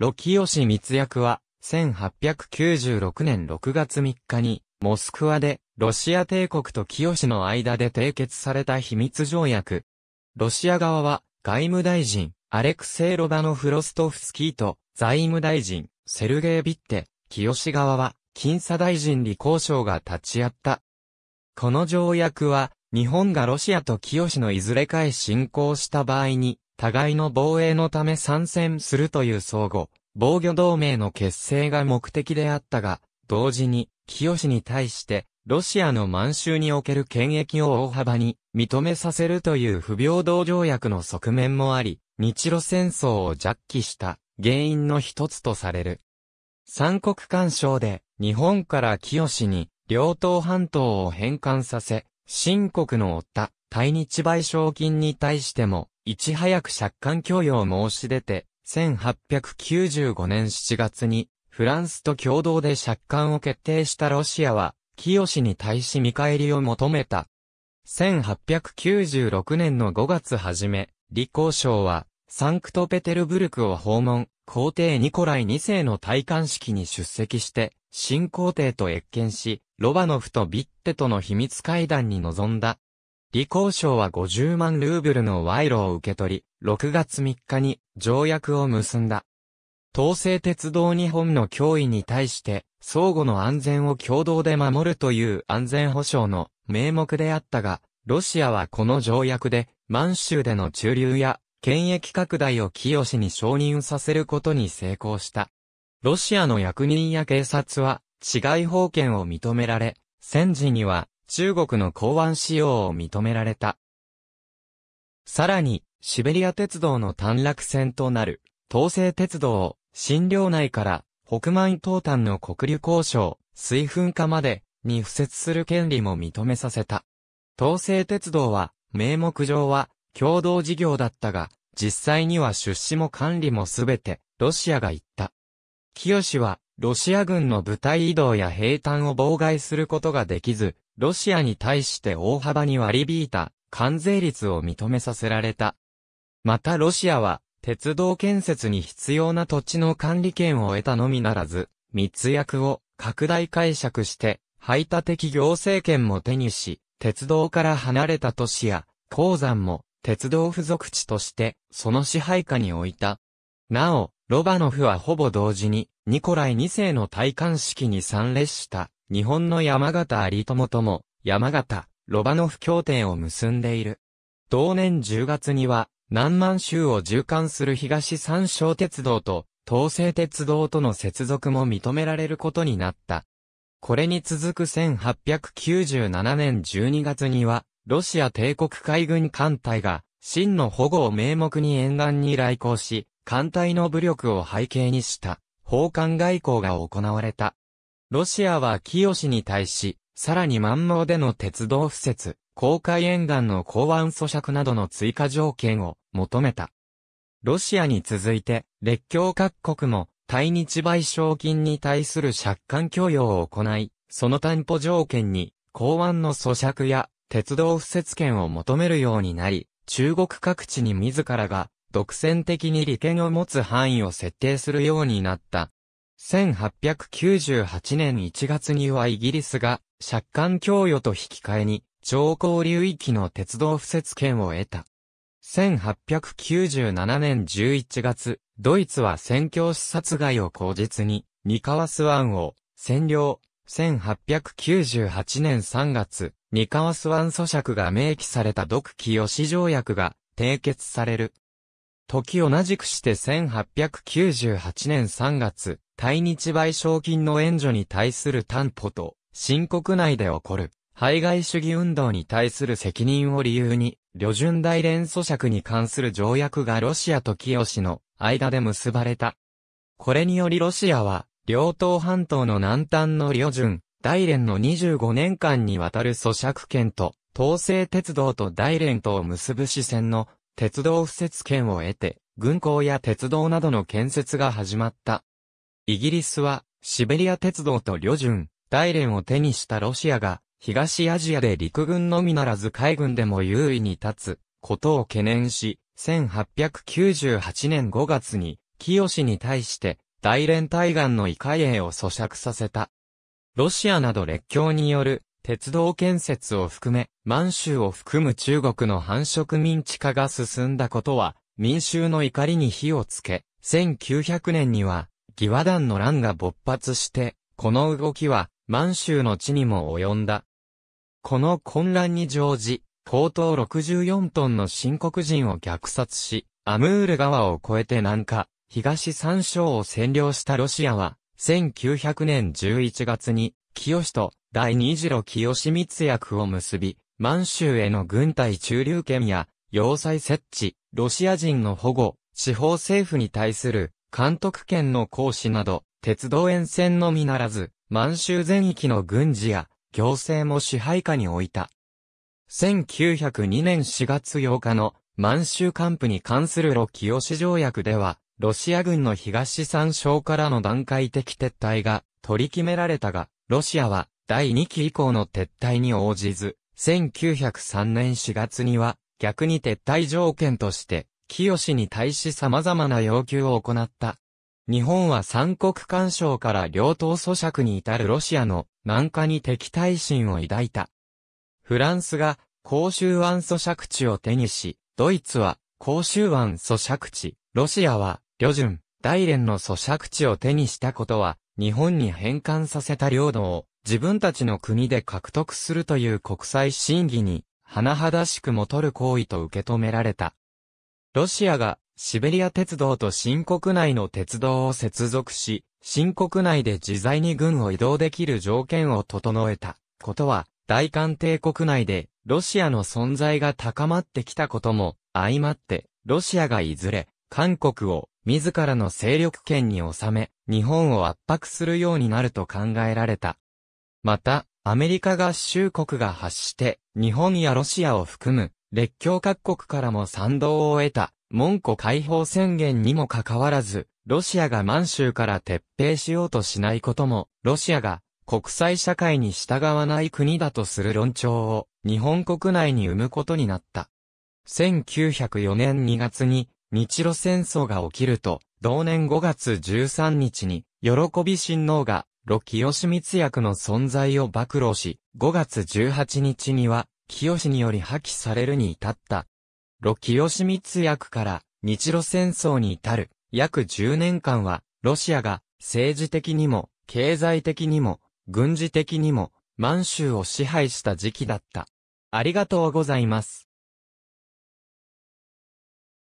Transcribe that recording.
ロキヨシ密約は、1896年6月3日に、モスクワで、ロシア帝国とキヨシの間で締結された秘密条約。ロシア側は、外務大臣、アレクセイ・ロバノフロストフスキーと、財務大臣、セルゲイ・ビッテ、キヨシ側は、金査大臣李交渉が立ち会った。この条約は、日本がロシアとシのいずれかへ侵攻した場合に、互いの防衛のため参戦するという相互、防御同盟の結成が目的であったが、同時に、清に対して、ロシアの満州における権益を大幅に認めさせるという不平等条約の側面もあり、日露戦争を弱気した原因の一つとされる。三国干渉で日本から清に両党半島を返還させ、新国のった対日賠償金に対しても、いち早く借款供与を申し出て、1895年7月に、フランスと共同で借款を決定したロシアは、清に対し見返りを求めた。1896年の5月初め、李光省は、サンクトペテルブルクを訪問、皇帝ニコライ2世の戴冠式に出席して、新皇帝と謁見し、ロバノフとビッテとの秘密会談に臨んだ。李光省は50万ルーブルの賄賂を受け取り、6月3日に条約を結んだ。東西鉄道日本の脅威に対して、相互の安全を共同で守るという安全保障の名目であったが、ロシアはこの条約で、満州での駐留や、権益拡大を清に承認させることに成功した。ロシアの役人や警察は、治外法権を認められ、戦時には中国の港湾使用を認められた。さらに、シベリア鉄道の短絡線となる、東西鉄道を、新領内から北満東端の国流交渉、水噴火までに付設する権利も認めさせた。東西鉄道は、名目上は共同事業だったが、実際には出資も管理もすべてロシアが言った。清は、ロシア軍の部隊移動や兵隊を妨害することができず、ロシアに対して大幅に割り引いた関税率を認めさせられた。またロシアは、鉄道建設に必要な土地の管理権を得たのみならず、密約を拡大解釈して、排他的行政権も手にし、鉄道から離れた都市や鉱山も鉄道付属地としてその支配下に置いた。なお、ロバノフはほぼ同時にニコライ2世の戴冠式に参列した日本の山形有友とも、山形、ロバノフ協定を結んでいる。同年10月には、南満州を縦貫する東三省鉄道と、東西鉄道との接続も認められることになった。これに続く1897年12月には、ロシア帝国海軍艦隊が、真の保護を名目に沿岸に来航し、艦隊の武力を背景にした、奉還外交が行われた。ロシアは清に対し、さらに満蒙での鉄道敷設、公海沿岸の港湾咀嚼などの追加条件を求めた。ロシアに続いて、列強各国も、対日賠償金に対する借款許容を行い、その担保条件に、港湾の咀嚼や鉄道敷設権を求めるようになり、中国各地に自らが独占的に利権を持つ範囲を設定するようになった1898年1月にはイギリスが借款供与と引き換えに上高流域の鉄道敷設権を得た。1897年11月、ドイツは宣教師殺害を口実に、ニカワスワンを占領。1898年3月、ニカワスワン咀嚼が明記された独記吉条約が締結される。時同じくして1898年3月、対日賠償金の援助に対する担保と、新国内で起こる、排外主義運動に対する責任を理由に、旅順大連租借に関する条約がロシアと清の間で結ばれた。これによりロシアは、両党半島の南端の旅順、大連の25年間にわたる租借権と、東西鉄道と大連とを結ぶ支線の鉄道敷設権を得て、軍港や鉄道などの建設が始まった。イギリスは、シベリア鉄道と旅順、大連を手にしたロシアが、東アジアで陸軍のみならず海軍でも優位に立つ、ことを懸念し、1898年5月に、清に対して、大連対岸の異エへを咀嚼させた。ロシアなど列強による、鉄道建設を含め、満州を含む中国の繁殖民地化が進んだことは、民衆の怒りに火をつけ、1900年には、義和団の乱が勃発して、この動きは満州の地にも及んだ。この混乱に乗じ、高等64トンの新国人を虐殺し、アムール川を越えて南下、東三省を占領したロシアは、1900年11月に、清と第二次郎清密役を結び、満州への軍隊駐留権や、要塞設置、ロシア人の保護、地方政府に対する監督権の行使など、鉄道沿線のみならず、満州全域の軍事や行政も支配下に置いた。1902年4月8日の満州官府に関するロキヨシ条約では、ロシア軍の東三省からの段階的撤退が取り決められたが、ロシアは第2期以降の撤退に応じず、1903年4月には逆に撤退条件として清に対し様々な要求を行った。日本は三国干渉から両党咀嚼に至るロシアの南下に敵対心を抱いた。フランスが公衆湾咀嚼地を手にし、ドイツは公衆湾咀嚼地、ロシアは旅順、大連の咀嚼地を手にしたことは、日本に返還させた領土を自分たちの国で獲得するという国際審議に、甚だしくも取る行為と受け止められた。ロシアがシベリア鉄道と新国内の鉄道を接続し、新国内で自在に軍を移動できる条件を整えたことは、大韓帝国内でロシアの存在が高まってきたことも相まって、ロシアがいずれ韓国を自らの勢力圏に収め、日本を圧迫するようになると考えられた。また、アメリカ合衆国が発して、日本やロシアを含む列強各国からも賛同を得た、門戸解放宣言にもかかわらず、ロシアが満州から撤兵しようとしないことも、ロシアが国際社会に従わない国だとする論調を日本国内に生むことになった。1904年2月に日露戦争が起きると、同年5月13日に、喜び親王が、ロキヨシミツ役の存在を暴露し、5月18日には、清により破棄されるに至った。ロ清密役から日露戦争に至る約10年間は、ロシアが政治的にも経済的にも軍事的にも満州を支配した時期だった。ありがとうございます。